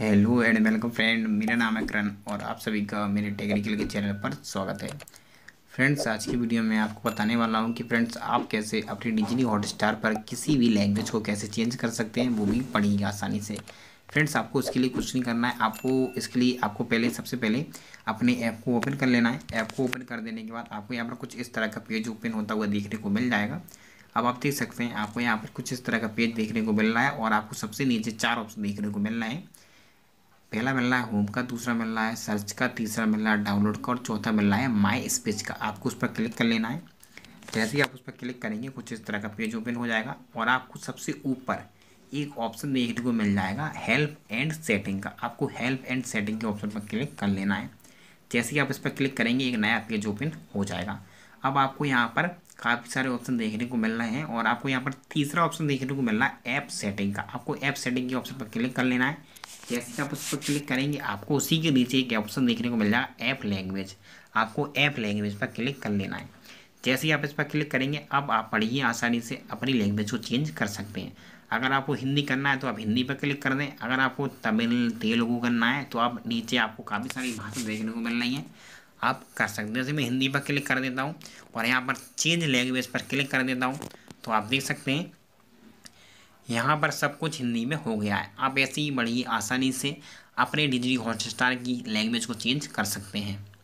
hello and welcome friend मेरा नाम है करण और आप सभी का मेरे टेक्निकल के चैनल पर स्वागत है फ्रेंड्स आज की वीडियो में आपको बताने वाला हूं कि फ्रेंड्स आप कैसे अपने डिजनी हॉटस्टार पर किसी भी लैंग्वेज को कैसे चेंज कर सकते हैं वो भी पढ़ेंगे आसानी से फ्रेंड्स आपको उसके लिए कुछ नहीं करना है आपको इसके लिए आपको पहले सबसे पहले अपने ऐप को ओपन कर लेना है ऐप को ओपन कर देने के बाद आपको यहाँ पर कुछ इस तरह का पेज ओपन होता हुआ देखने को मिल जाएगा अब आप देख सकते हैं आपको यहाँ पर कुछ इस तरह का पेज देखने को मिल रहा है और आपको सबसे नीचे चार ऑप्शन देखने को मिल रहा है पहला मिल रहा है होम का दूसरा मिल रहा है सर्च का तीसरा मिल रहा है डाउनलोड का और चौथा मिल रहा है माई स्पेस का आपको उस पर क्लिक कर लेना है जैसे ही आप उस पर क्लिक करेंगे कुछ इस तरह का पेज ओपन हो जाएगा और आपको सबसे ऊपर एक ऑप्शन देखने को मिल जाएगा हेल्प एंड सेटिंग का आपको हेल्प एंड सेटिंग के ऑप्शन पर क्लिक कर लेना है जैसे ही आप इस पर क्लिक करेंगे एक नया पेज ओपन हो जाएगा अब आपको यहाँ पर काफ़ी सारे ऑप्शन देखने को मिल रहे हैं और आपको यहाँ पर तीसरा ऑप्शन देखने को मिल रहा है ऐप सेटिंग का आपको ऐप सेटिंग के ऑप्शन पर क्लिक कर लेना है जैसे ही आप उस पर क्लिक करेंगे आपको उसी के नीचे एक ऑप्शन देखने को मिल जाएगा ऐप लैंग्वेज आपको ऐप लैंग्वेज पर क्लिक कर लेना है जैसे ही आप इस पर क्लिक करेंगे अब आप पढ़िए आसानी से अपनी लैंग्वेज को चेंज कर सकते हैं अगर आपको हिंदी करना है तो आप हिंदी पर क्लिक कर दें अगर आपको तमिल तेलुगु करना है तो आप नीचे आपको काफ़ी सारी भाषा देखने को मिल रही हैं आप कर सकते हैं जैसे मैं हिंदी पर क्लिक कर देता हूँ और यहाँ पर चेंज लैंग्वेज पर क्लिक कर देता हूँ तो आप देख सकते हैं यहाँ पर सब कुछ हिंदी में हो गया है आप ऐसे ही बड़ी आसानी से अपने डिजनी हॉटस्टार की लैंग्वेज को चेंज कर सकते हैं